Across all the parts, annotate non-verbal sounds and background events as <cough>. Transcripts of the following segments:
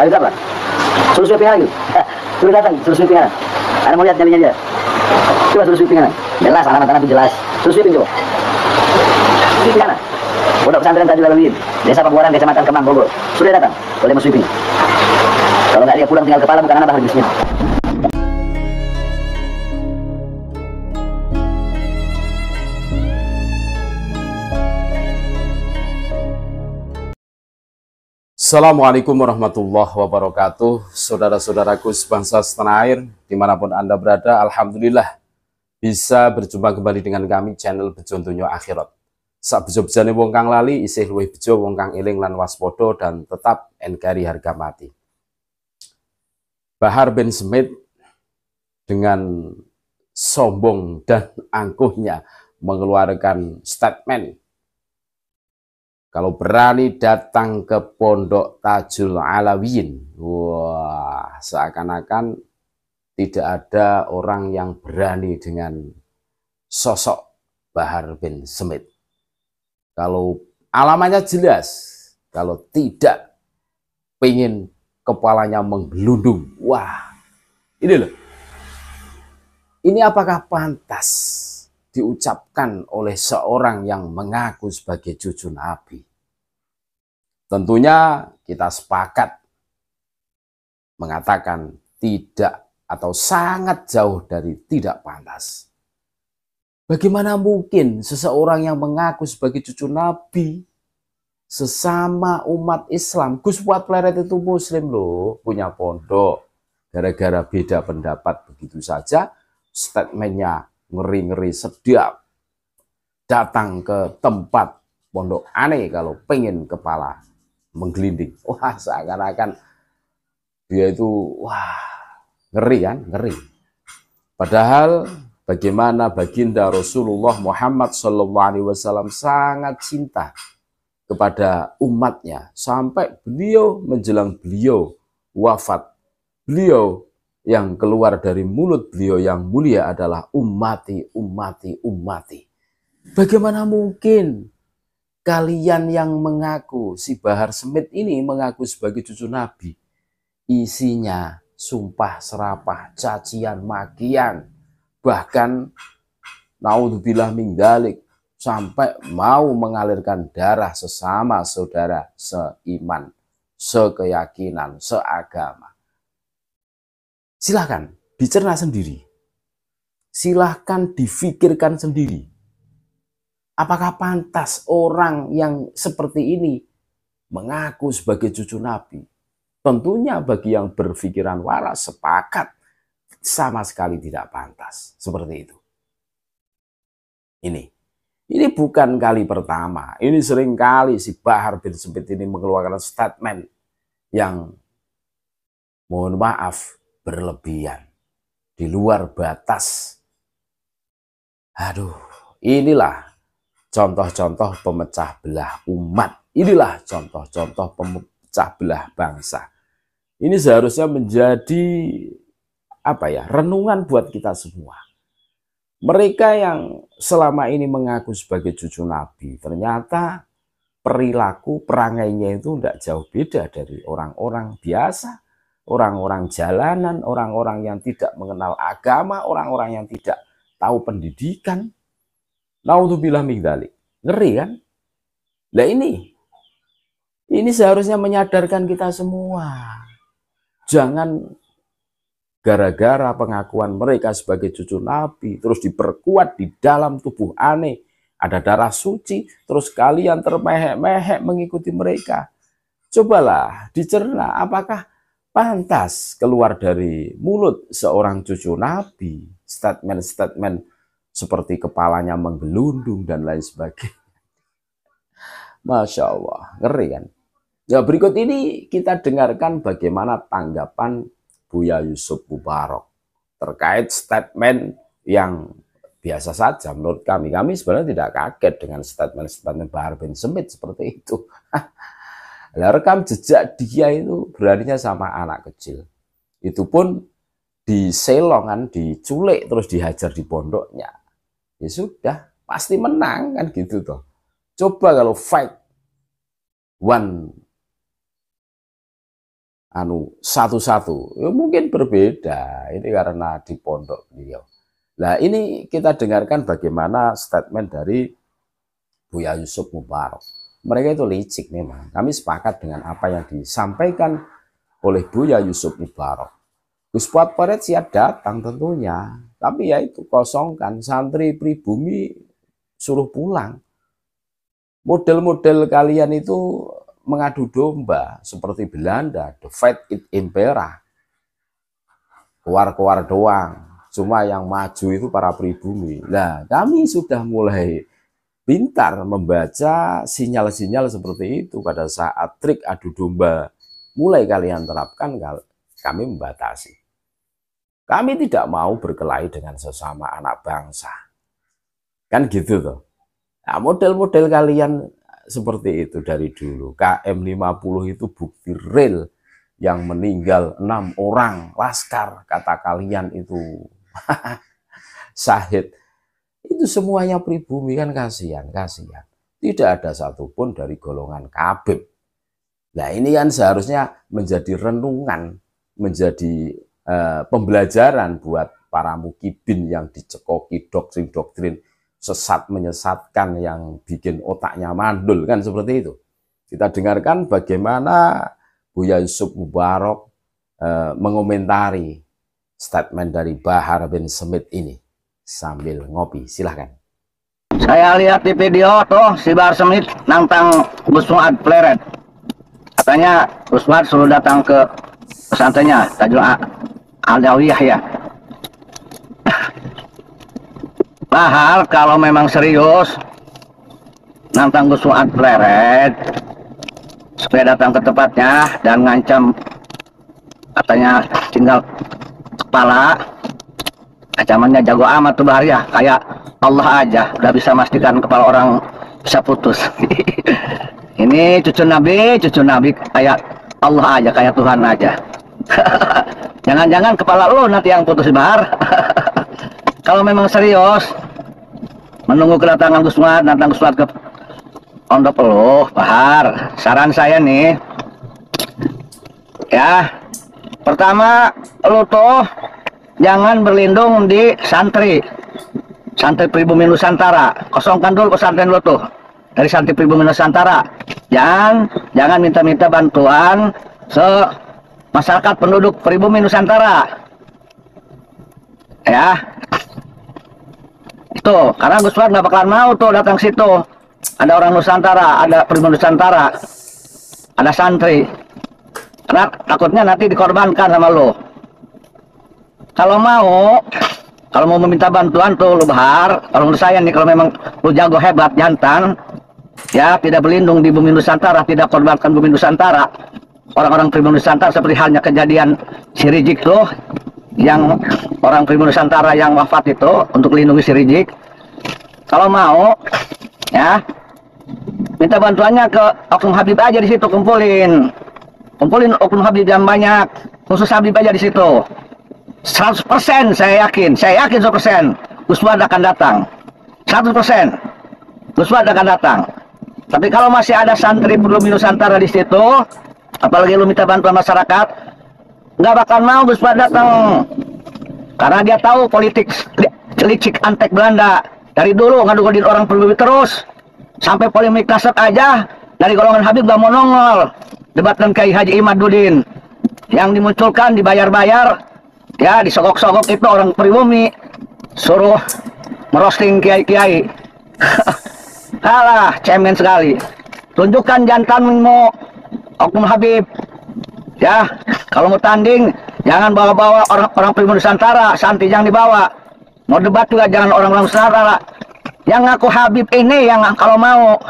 Ayo kapan? Terus WPH lagi. Sudah datang, terus WPH. Ada mau lihat nyalinya dia? Coba terus WPH. Jelas, alamat tanah itu jelas. Terus WPH coba. Terus WPH Pondok pesantren tadi Alwin, Desa Pembuaran, Kecamatan Kemang, Bogor. Sudah datang boleh masuk Kalau nggak dia pulang tinggal kepala bukan anak ahli bisnis. Assalamualaikum warahmatullahi wabarakatuh Saudara-saudaraku sebangsa setanah air Dimanapun Anda berada Alhamdulillah Bisa berjumpa kembali dengan kami channel Bejontunyo Akhirat Saat bejobjane wong kang lali isih luwih bejo wong kang eling lan waspodo dan tetap NKRI harga mati. Bahar bin Smith dengan sombong dan angkuhnya mengeluarkan statement kalau berani datang ke pondok Tajul Alawin, wah seakan-akan tidak ada orang yang berani dengan sosok Bahar bin Semit. Kalau alamannya jelas, kalau tidak pengen kepalanya menggelundung, wah ini loh. Ini apakah pantas diucapkan oleh seorang yang mengaku sebagai cucu Nabi. Tentunya kita sepakat mengatakan tidak atau sangat jauh dari tidak pantas. Bagaimana mungkin seseorang yang mengaku sebagai cucu Nabi sesama umat Islam. Gus Fuad Pleret itu muslim loh, punya pondok. Gara-gara beda pendapat begitu saja, statementnya ngeri-ngeri sedap. Datang ke tempat pondok aneh kalau pengen kepala menggelinding. Wah, seakan-akan dia itu wah ngeri kan, ngeri. Padahal bagaimana baginda Rasulullah Muhammad SAW sangat cinta kepada umatnya sampai beliau menjelang beliau wafat. Beliau yang keluar dari mulut beliau yang mulia adalah umati, umati, umati. Bagaimana mungkin kalian yang mengaku si Bahar Semit ini mengaku sebagai cucu Nabi? Isinya sumpah serapah, cacian, makian, bahkan naudzubillah mingdalik, sampai mau mengalirkan darah sesama saudara seiman, sekeyakinan, seagama. Silahkan dicerna sendiri. Silahkan difikirkan sendiri. Apakah pantas orang yang seperti ini mengaku sebagai cucu Nabi? Tentunya bagi yang berpikiran waras sepakat sama sekali tidak pantas. Seperti itu. Ini. Ini bukan kali pertama. Ini sering kali si Bahar bin Sempit ini mengeluarkan statement yang mohon maaf berlebihan, di luar batas. Aduh, inilah contoh-contoh pemecah belah umat. Inilah contoh-contoh pemecah belah bangsa. Ini seharusnya menjadi apa ya renungan buat kita semua. Mereka yang selama ini mengaku sebagai cucu Nabi, ternyata perilaku perangainya itu tidak jauh beda dari orang-orang biasa orang-orang jalanan, orang-orang yang tidak mengenal agama, orang-orang yang tidak tahu pendidikan. Naudzubillah min dzalik. Ngeri kan? Nah ini ini seharusnya menyadarkan kita semua. Jangan gara-gara pengakuan mereka sebagai cucu nabi terus diperkuat di dalam tubuh aneh, ada darah suci, terus kalian termehek-mehek mengikuti mereka. Cobalah dicerna apakah pantas keluar dari mulut seorang cucu Nabi. Statement-statement seperti kepalanya menggelundung dan lain sebagainya. Masya Allah, ngeri kan? Ya berikut ini kita dengarkan bagaimana tanggapan Buya Yusuf Mubarok terkait statement yang biasa saja menurut kami. Kami sebenarnya tidak kaget dengan statement-statement Bahar bin Semit seperti itu. <laughs> Nah, rekam jejak dia itu beraninya sama anak kecil. Itu pun di selongan, diculik, terus dihajar di pondoknya. Ya sudah, pasti menang kan gitu toh. Coba kalau fight one anu satu-satu, ya mungkin berbeda. Ini karena di pondok beliau. Nah ini kita dengarkan bagaimana statement dari Buya Yusuf Mubarak mereka itu licik memang. Kami sepakat dengan apa yang disampaikan oleh Buya Yusuf Mubarak. Gus Fuad Paret siap datang tentunya, tapi ya itu kosongkan santri pribumi suruh pulang. Model-model kalian itu mengadu domba seperti Belanda, the fight it impera. Keluar-keluar doang, cuma yang maju itu para pribumi. Nah, kami sudah mulai pintar membaca sinyal-sinyal seperti itu pada saat trik adu domba mulai kalian terapkan kami membatasi. Kami tidak mau berkelahi dengan sesama anak bangsa. Kan gitu tuh. Nah, model-model kalian seperti itu dari dulu. KM50 itu bukti real yang meninggal enam orang laskar kata kalian itu. Syahid <laughs> itu semuanya pribumi kan kasihan, kasihan. Tidak ada satupun dari golongan kabib. Nah ini kan seharusnya menjadi renungan, menjadi uh, pembelajaran buat para mukibin yang dicekoki doktrin-doktrin sesat menyesatkan yang bikin otaknya mandul kan seperti itu. Kita dengarkan bagaimana Buya Yusuf Mubarak uh, mengomentari statement dari Bahar bin Semit ini sambil ngopi. Silahkan. Saya lihat di video tuh si Bar Semit nantang Gus Muad Pleret. Katanya Gus Muad suruh datang ke pesantrennya Tajul Aldawiyah ya. Bahar <laughs> kalau memang serius nantang Gus Muad Pleret supaya datang ke tempatnya dan ngancam katanya tinggal kepala ancamannya jago amat tuh bahar ya kayak Allah aja udah bisa memastikan kepala orang bisa putus <laughs> ini cucu Nabi cucu Nabi kayak Allah aja kayak Tuhan aja <laughs> jangan-jangan kepala lo nanti yang putus bahar <laughs> kalau memang serius menunggu kedatangan Gus Muat datang Gus ke Pondok Peluh Bahar saran saya nih ya pertama lo tuh jangan berlindung di santri santri pribumi Nusantara kosongkan dulu pesantren lo tuh dari santri pribumi Nusantara jangan jangan minta-minta bantuan se masyarakat penduduk pribumi Nusantara ya itu karena Gus Fuad nggak bakalan mau tuh datang situ ada orang Nusantara ada pribumi Nusantara ada santri karena takutnya nanti dikorbankan sama lo kalau mau, kalau mau meminta bantuan tuh lu bahar. Kalau menurut saya nih kalau memang lu jago hebat jantan, ya tidak berlindung di bumi Nusantara, tidak korbankan bumi Nusantara. Orang-orang pribumi Nusantara seperti halnya kejadian si Rizik tuh yang orang pribumi Nusantara yang wafat itu untuk lindungi si Rizik. Kalau mau, ya minta bantuannya ke Oknum Habib aja di situ kumpulin kumpulin Oknum Habib yang banyak khusus Habib aja di situ 100% saya yakin, saya yakin 100% Usman akan datang. 100% Usman akan datang. Tapi kalau masih ada santri belum Nusantara di situ, apalagi lu minta bantuan masyarakat, nggak bakal mau Usman datang. Karena dia tahu politik licik antek Belanda. Dari dulu ngadu-ngaduin orang perlu terus. Sampai polemik kasat aja dari golongan Habib gak mau nongol. Debat dengan Kiai Haji Imaduddin yang dimunculkan dibayar-bayar ya disogok-sogok itu orang pribumi suruh merosting kiai-kiai kalah <laughs> cemen sekali tunjukkan jantan jantanmu Oknum Habib ya kalau mau tanding jangan bawa-bawa orang-orang pribumi Nusantara santi jangan dibawa mau debat juga jangan orang-orang Nusantara yang ngaku Habib ini yang kalau mau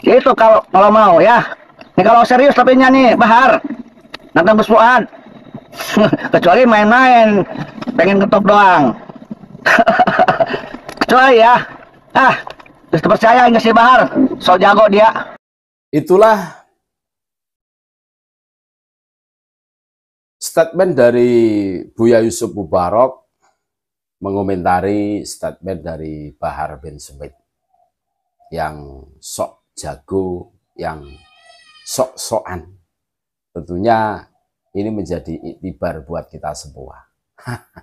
itu kalau kalau mau ya ini kalau serius tapi nyanyi Bahar nonton kesuaan <laughs> kecuali main-main pengen ketop doang <laughs> kecuali ya ah terus percaya nggak si Bahar so jago dia itulah statement dari Buya Yusuf Mubarok mengomentari statement dari Bahar bin Smith yang sok jago, yang sok-sokan. Tentunya ini menjadi iktibar buat kita semua. <laughs>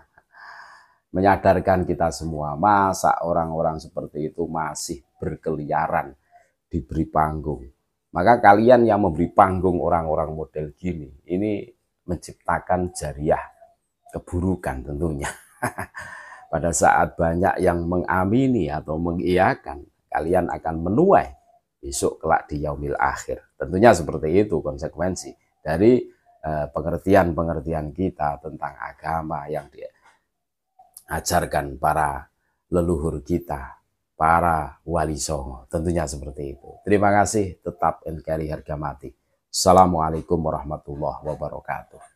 Menyadarkan kita semua, masa orang-orang seperti itu masih berkeliaran diberi panggung. Maka kalian yang memberi panggung orang-orang model gini, ini menciptakan jariah keburukan tentunya. <laughs> Pada saat banyak yang mengamini atau mengiyakan, kalian akan menuai besok kelak di yaumil akhir. Tentunya seperti itu konsekuensi dari Eh, pengertian-pengertian kita tentang agama yang diajarkan para leluhur kita, para wali songo. Tentunya seperti itu. Terima kasih, tetap NKRI harga mati. Assalamualaikum warahmatullahi wabarakatuh.